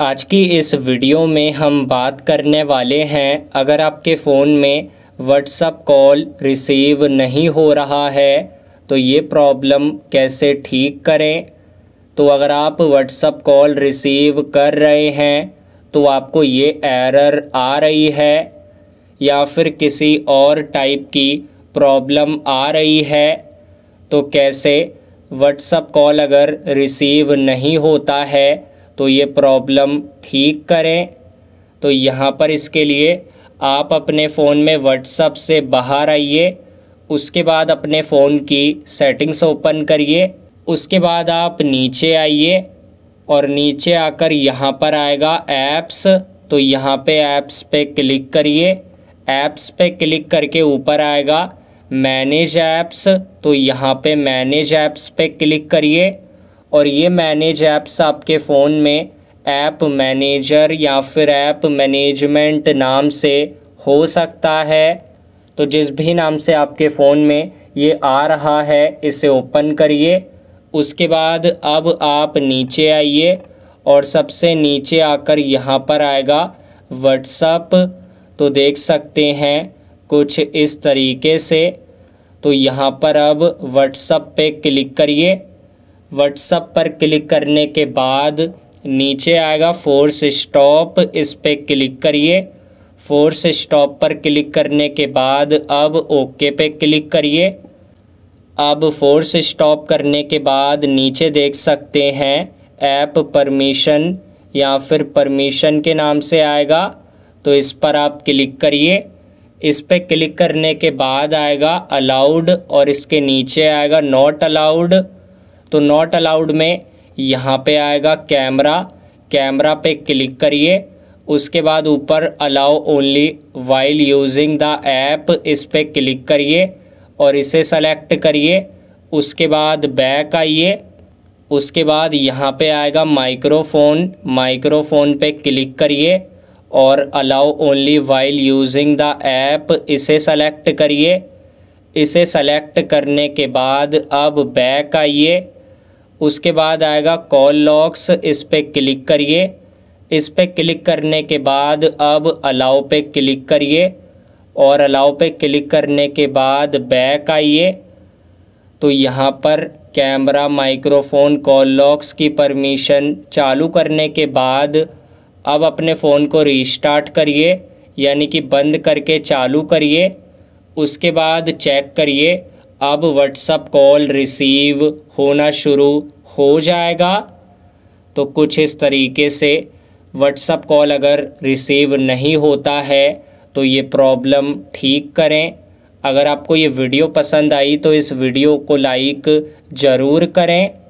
आज की इस वीडियो में हम बात करने वाले हैं अगर आपके फ़ोन में व्हाट्सअप कॉल रिसीव नहीं हो रहा है तो ये प्रॉब्लम कैसे ठीक करें तो अगर आप व्हाट्सअप कॉल रिसीव कर रहे हैं तो आपको ये एरर आ रही है या फिर किसी और टाइप की प्रॉब्लम आ रही है तो कैसे व्हाट्सअप कॉल अगर रिसीव नहीं होता है तो ये प्रॉब्लम ठीक करें तो यहाँ पर इसके लिए आप अपने फ़ोन में व्हाट्सअप से बाहर आइए उसके बाद अपने फ़ोन की सेटिंग्स ओपन करिए उसके बाद आप नीचे आइए और नीचे आकर यहाँ पर आएगा ऐप्स तो यहाँ पे ऐप्स पे क्लिक करिए ऐप्स पे क्लिक करके ऊपर आएगा मैनेज ऐप्स तो यहाँ पे मैनेज ऐप्स पे क्लिक करिए और ये मैनेज ऐप्स आपके फ़ोन में ऐप मैनेजर या फिर ऐप मैनेजमेंट नाम से हो सकता है तो जिस भी नाम से आपके फ़ोन में ये आ रहा है इसे ओपन करिए उसके बाद अब आप नीचे आइए और सबसे नीचे आकर यहाँ पर आएगा व्हाट्सअप तो देख सकते हैं कुछ इस तरीके से तो यहाँ पर अब व्हाट्सअप पे क्लिक करिए व्हाट्सअप पर क्लिक करने के बाद नीचे आएगा फोर्स स्टॉप इस पर क्लिक करिए फोर्स स्टॉप पर क्लिक करने के बाद अब ओके पे क्लिक करिए अब फोर्स स्टॉप करने के बाद नीचे देख सकते हैं ऐप परमिशन या फिर परमिशन के नाम से आएगा तो इस पर आप क्लिक करिए इस पर क्लिक करने के बाद आएगा अलाउड और इसके नीचे आएगा नॉट अलाउड तो नॉट अलाउड में यहाँ पे आएगा कैमरा कैमरा पे क्लिक करिए उसके बाद ऊपर allow only while using the app इस पर क्लिक करिए और इसे सेलेक्ट करिए उसके बाद बैक आइए उसके बाद यहाँ पे आएगा माइक्रोफोन माइक्रोफोन पे क्लिक करिए और allow only while using the app इसे सेलेक्ट करिए इसे सेलेक्ट करने के बाद अब बैक आइए उसके बाद आएगा कॉल लॉक्स इस पर क्लिक करिए इस पर क्लिक करने के बाद अब अलाउ पे क्लिक करिए और अलाउ पे क्लिक करने के बाद बैक आइए तो यहाँ पर कैमरा माइक्रोफोन कॉल लॉक्स की परमिशन चालू करने के बाद अब अपने फ़ोन को रीस्टार्ट करिए यानी कि बंद करके चालू करिए उसके बाद चेक करिए अब व्हाट्सअप कॉल रिसीव होना शुरू हो जाएगा तो कुछ इस तरीके से व्हाट्सअप कॉल अगर रिसीव नहीं होता है तो ये प्रॉब्लम ठीक करें अगर आपको ये वीडियो पसंद आई तो इस वीडियो को लाइक ज़रूर करें